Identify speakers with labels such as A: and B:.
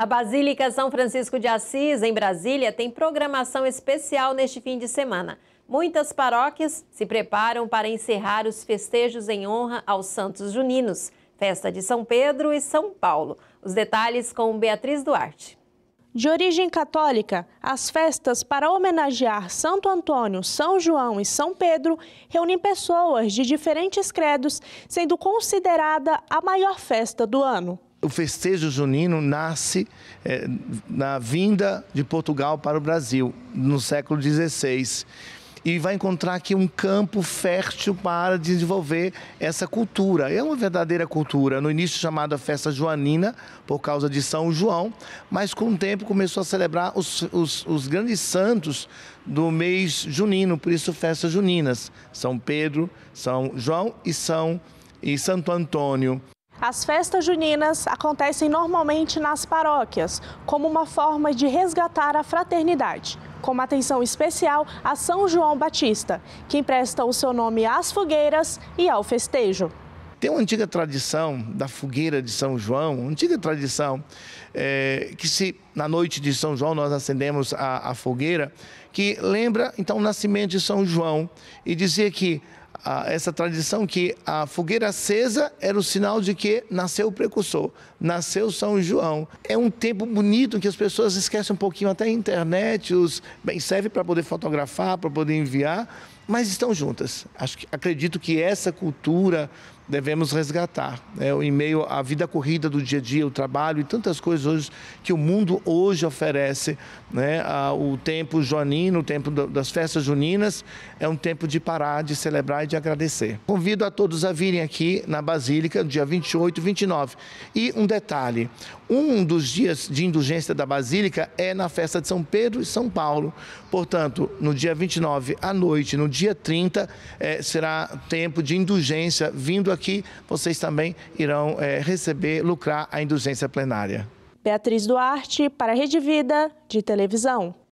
A: A Basílica São Francisco de Assis, em Brasília, tem programação especial neste fim de semana. Muitas paróquias se preparam para encerrar os festejos em honra aos Santos Juninos, festa de São Pedro e São Paulo. Os detalhes
B: com Beatriz Duarte. De origem católica, as festas para homenagear Santo Antônio, São João e São Pedro reúnem pessoas de diferentes credos, sendo considerada a maior festa do ano
C: o festejo junino nasce é, na vinda de Portugal para o Brasil, no século XVI. E vai encontrar aqui um campo fértil para desenvolver essa cultura. É uma verdadeira cultura. No início chamada festa joanina, por causa de São João, mas com o tempo começou a celebrar os, os, os grandes santos do mês junino, por isso festas juninas. São Pedro, São João e São e Santo Antônio.
B: As festas juninas acontecem normalmente nas paróquias, como uma forma de resgatar a fraternidade, com uma atenção especial a São João Batista, que empresta o seu nome às fogueiras e ao
C: festejo. Tem uma antiga tradição da fogueira de São João, uma antiga tradição é, que se na noite de São João nós acendemos a, a fogueira, que lembra então o nascimento de São João e dizia que a, essa tradição que a fogueira acesa era o sinal de que nasceu o precursor, nasceu São João. É um tempo bonito que as pessoas esquecem um pouquinho, até a internet os, bem, serve para poder fotografar, para poder enviar, mas estão juntas. Acho que, acredito que essa cultura devemos resgatar. É, em meio à vida corrida do dia a dia, o trabalho e tantas coisas hoje que o mundo hoje oferece, né? o tempo joanino, o tempo das festas juninas, é um tempo de parar, de celebrar e de agradecer. Convido a todos a virem aqui na Basílica, dia 28 e 29. E um detalhe, um dos dias de indulgência da Basílica é na festa de São Pedro e São Paulo. Portanto, no dia 29 à noite, no dia 30, é, eh, será tempo de indulgência vindo aqui aqui, vocês também irão é, receber, lucrar a indulgência plenária.
B: Beatriz Duarte, para a Rede Vida, de televisão.